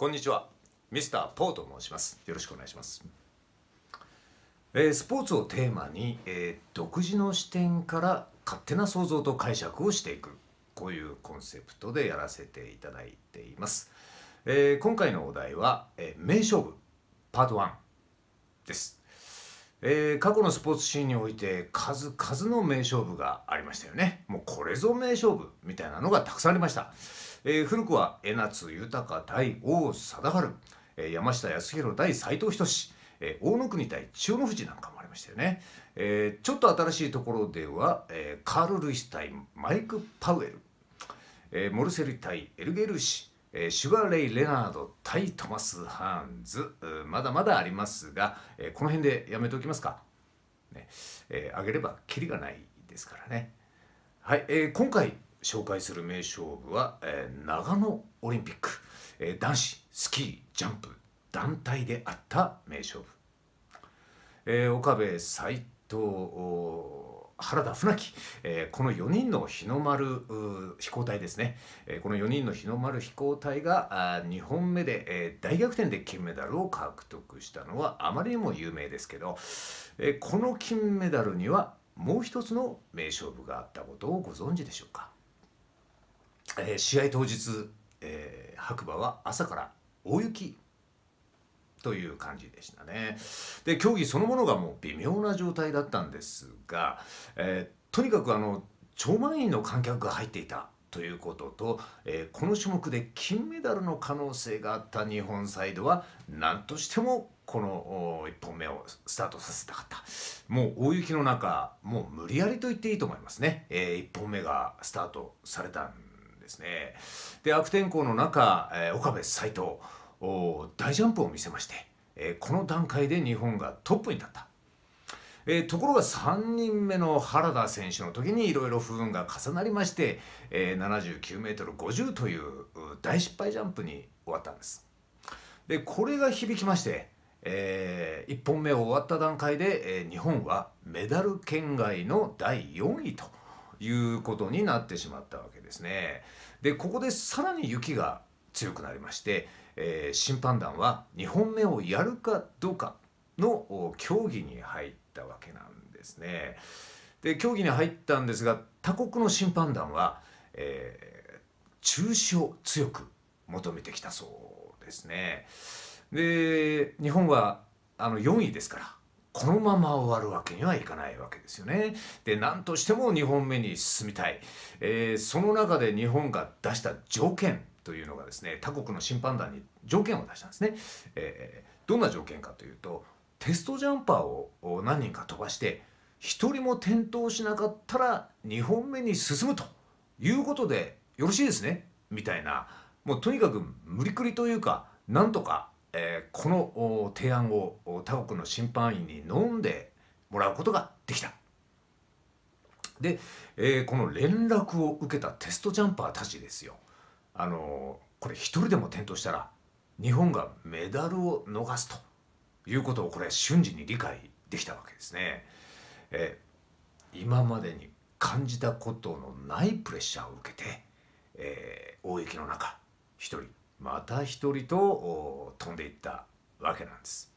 こんにちはミスターポーと申しますよろしくお願いします、えー、スポーツをテーマに、えー、独自の視点から勝手な想像と解釈をしていくこういうコンセプトでやらせていただいています、えー、今回のお題は、え名勝負パート1ですえー、過去のスポーツシーンにおいて数々の名勝負がありましたよねもうこれぞ名勝負みたいなのがたくさんありましたえー、古くは江夏豊対王貞治、えー、山下康弘対斎藤仁志、えー、大野国対千代の富士なんかもありましたよね、えー、ちょっと新しいところでは、えー、カール・ルイス対マイク・パウエル、えー、モルセル対エルゲルシえー、シュガーレイ・レナード対トマス・ハーンズまだまだありますが、えー、この辺でやめておきますか、ねえー、げればキリがないですからねはい、えー、今回紹介する名勝負は、えー、長野オリンピック、えー、男子スキージャンプ団体であった名勝負、えー、岡部斎藤原田船木、えー、この4人の日の丸飛行隊ですね、えー、この4人の日の丸飛行隊があ2本目で、えー、大逆転で金メダルを獲得したのはあまりにも有名ですけど、えこの金メダルにはもう一つの名勝負があったことをご存知でしょうかえー、試合当日、えー、白馬は朝から大雪という感じでしたね。で競技そのものがもう微妙な状態だったんですが、えー、とにかくあの超満員の観客が入っていたということと、えー、この種目で金メダルの可能性があった日本サイドは何としてもこの1本目をスタートさせたかったもう大雪の中もう無理やりと言っていいと思いますね、えー、1本目がスタートされたんですねで悪天候の中、えー、岡部斎藤大ジャンプを見せまして、えー、この段階で日本がトップに立った、えー、ところが3人目の原田選手の時にいろいろ不運が重なりまして、えー、79m50 という大失敗ジャンプに終わったんですでこれが響きましてえー、1本目を終わった段階で、えー、日本はメダル圏外の第4位ということになってしまったわけですね。でここでさらに雪が強くなりまして、えー、審判団は2本目をやるかどうかの競技に入ったわけなんですね。で競技に入ったんですが他国の審判団は、えー、中止を強く求めてきたそうですね。で日本はあの4位ですからこのまま終わるわけにはいかないわけですよね。で何としても2本目に進みたい、えー、その中で日本が出した条件というのがですね他国の審判団に条件を出したんですね。えー、どんな条件かというとテストジャンパーを何人か飛ばして1人も転倒しなかったら2本目に進むということでよろしいですねみたいなもうとにかく無理くりというかなんとかえー、この提案を他国の審判員に飲んでもらうことができた。で、えー、この連絡を受けたテストジャンパーたちですよ。あのー、これ一人でも転倒したら日本がメダルを逃すということをこれ瞬時に理解できたわけですね。えー、今までに感じたことのないプレッシャーを受けて、えー、大雪の中一人また一人と飛んでいったわけなんです。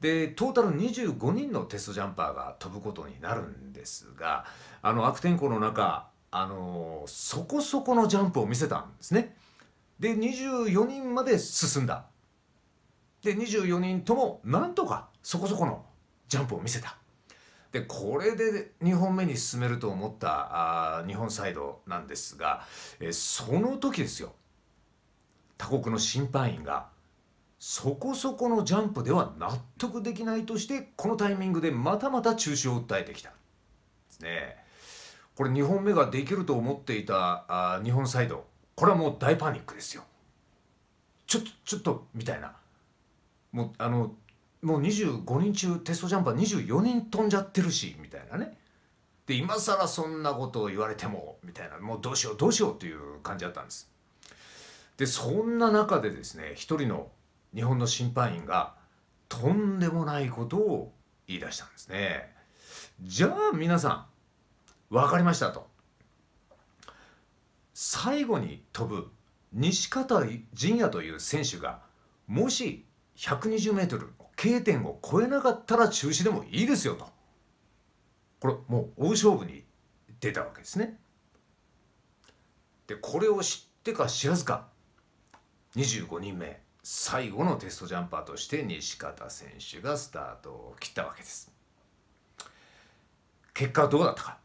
でトータル25人のテストジャンパーが飛ぶことになるんですがあの悪天候の中あのそこそこのジャンプを見せたんですね。で24人まで進んだ。で24人ともなんとかそこそこのジャンプを見せた。でこれで2本目に進めると思ったあ日本サイドなんですが、えその時ですよ他国の審判員がそこそこのジャンプでは納得できないとしてこのタイミングでまたまた中止を訴えてきた。ですね。これ2本目ができると思っていたあ日本サイドこれはもう大パニックですよ。ちょっとちょっとみたいなもうあのもう25人中テストジャンパー24人飛んじゃってるしみたいなね。で今更そんなことを言われてもみたいなもうどうしようどうしようという感じだったんです。でそんな中でですね一人の日本の審判員がとんでもないことを言い出したんですねじゃあ皆さん分かりましたと最後に飛ぶ西方陣也という選手がもし 120m ル K 点を超えなかったら中止でもいいですよとこれもう大勝負に出たわけですねでこれを知ってか知らずか25人目最後のテストジャンパーとして西方選手がスタートを切ったわけです結果はどうだったか、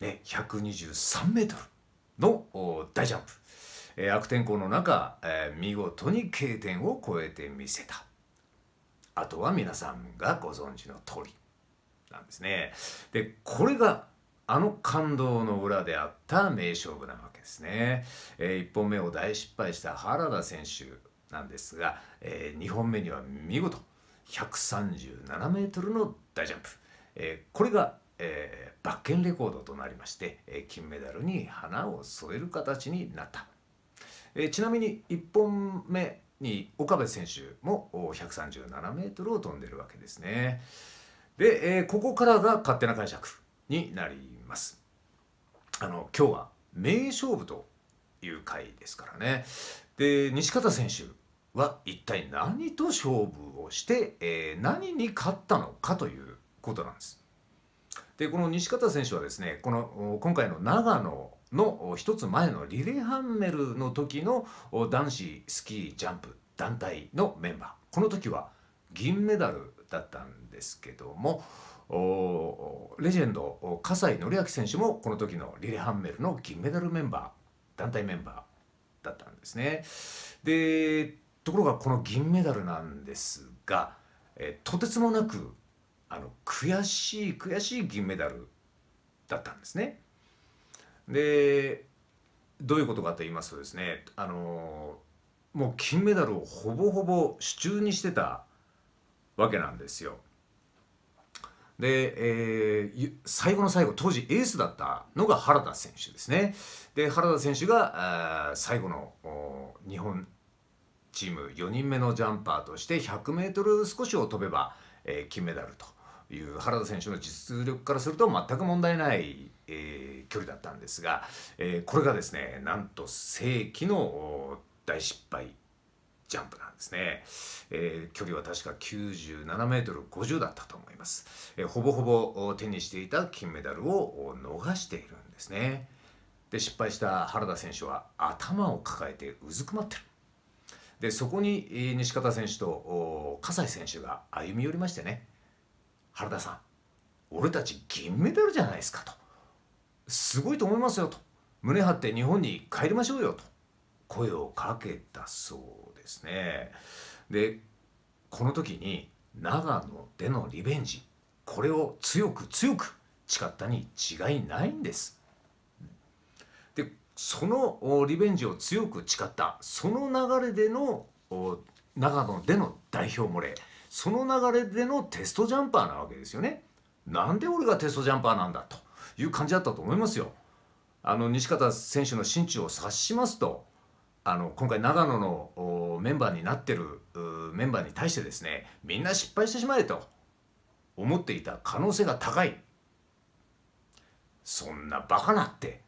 ね、123m の大ジャンプ、えー、悪天候の中、えー、見事に K 点を超えてみせたあとは皆さんがご存知の通りなんですねでこれがあの感動の裏であった名勝負なわけですね、えー、1本目を大失敗した原田選手なんですが、えー、2本目には見事137メートルの大ジャンプ、えー、これが、えー、バッケンレコードとなりまして、えー、金メダルに花を添える形になった、えー、ちなみに1本目に岡部選手も137メートルを飛んでるわけですねで、えー、ここからが勝手な解釈になりますあの今日は名勝負という回ですからねで西方選手は一体何と勝負をして、えー、何に勝ったのかということなんです。でこの西方選手はですねこの今回の長野の一つ前のリレーハンメルの時の男子スキージャンプ団体のメンバーこの時は銀メダルだったんですけどもレジェンド葛西紀明選手もこの時のリレハンメルの銀メダルメンバー団体メンバーだったんですね。でところがこの銀メダルなんですが、えとてつもなくあの悔しい悔しい銀メダルだったんですね。でどういうことかと言いますとですねあのもう金メダルをほぼほぼ手中にしてたわけなんですよ。で、えー、最後の最後当時エースだったのが原田選手ですねで原田選手が最後の日本チーム4人目のジャンパーとして 100m 少しを飛べば、えー、金メダルという原田選手の実力からすると全く問題ない、えー、距離だったんですが、えー、これがですねなんと世紀の大失敗ジャンプなんですね、えー、距離は確か97メートル50だったと思います、えー、ほぼほぼ手にしていた金メダルを逃しているんですねで失敗した原田選手は頭を抱えてうずくまってるでそこに西方選手と葛西選手が歩み寄りましてね原田さん俺たち銀メダルじゃないですかとすごいと思いますよと胸張って日本に帰りましょうよと声をかけたそうですねでこの時に長野でのリベンジこれを強く強く誓ったに違いないんです。でそのリベンジを強く誓ったその流れでの長野での代表漏れその流れでのテストジャンパーなわけですよね。なんで俺がテストジャンパーなんだという感じだったと思いますよ。あの西方選手の心中を察しますとあの今回長野のメンバーになってるメンバーに対してですねみんな失敗してしまえと思っていた可能性が高いそんなバカなって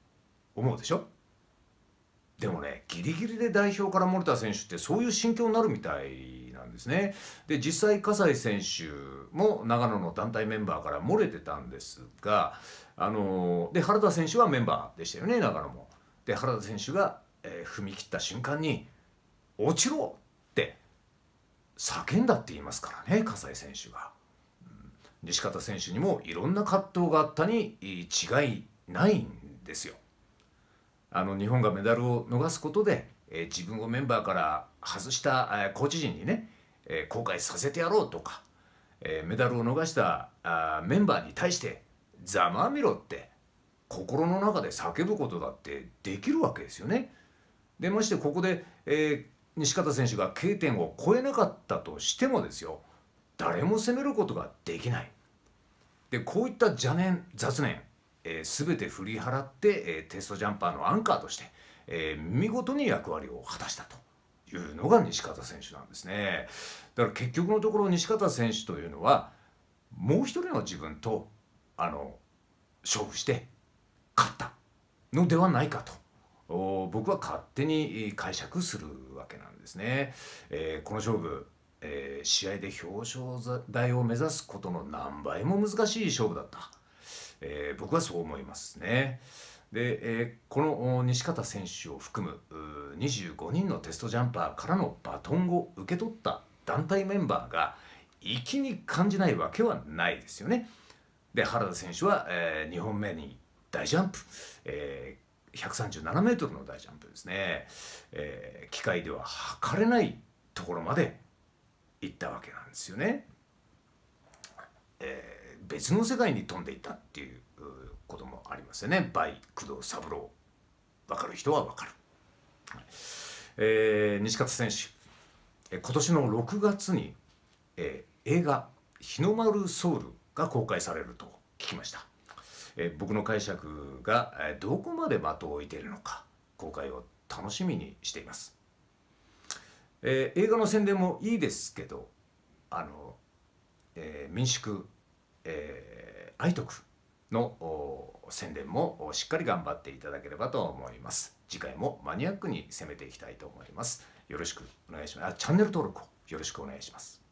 思うでしょでもねギリギリで代表から漏れた選手ってそういう心境になるみたいなんですねで実際葛西選手も長野の団体メンバーから漏れてたんですがあのー、で原田選手はメンバーでしたよね長野も。で原田選手がえー、踏み切った瞬間に「落ちろ!」って叫んだって言いますからね葛西選手が、うん。西方選手にもいろんな葛藤があったに違いないんですよ。あの日本がメダルを逃すことで、えー、自分をメンバーから外した、えー、コーチ陣にね、えー、後悔させてやろうとか、えー、メダルを逃したあメンバーに対してざまあみろって心の中で叫ぶことだってできるわけですよね。でましてここで、えー、西方選手が K 点を超えなかったとしてもですよ誰も攻めることができないでこういった邪念雑念、えー、全て振り払って、えー、テストジャンパーのアンカーとして、えー、見事に役割を果たしたというのが西方選手なんですねだから結局のところ西方選手というのはもう一人の自分とあの勝負して勝ったのではないかと。僕は勝手に解釈するわけなんですね。えー、この勝負、えー、試合で表彰台を目指すことの何倍も難しい勝負だった、えー、僕はそう思いますね。で、えこの西方選手を含む25人のテストジャンパーからのバトンを受け取った団体メンバーが粋に感じないわけはないですよね。で原田選手は、え2本目に大ジャンプ、えー137メートルの大ジャンプですね、えー、機械では測れないところまで行ったわけなんですよね。えー、別の世界に飛んでいったっていうこともありますよね。バイ工藤三郎。わかる人はわかる。えー、西勝選手、え今年の6月に、えー、映画「日の丸ソウル」が公開されると聞きました。え僕の解釈がどこまで的を置いているのか公開を楽しみにしています、えー、映画の宣伝もいいですけどあの、えー、民宿、えー、愛徳の宣伝もしっかり頑張っていただければと思います次回もマニアックに攻めていきたいと思いますよろしくお願いしますチャンネル登録をよろしくお願いします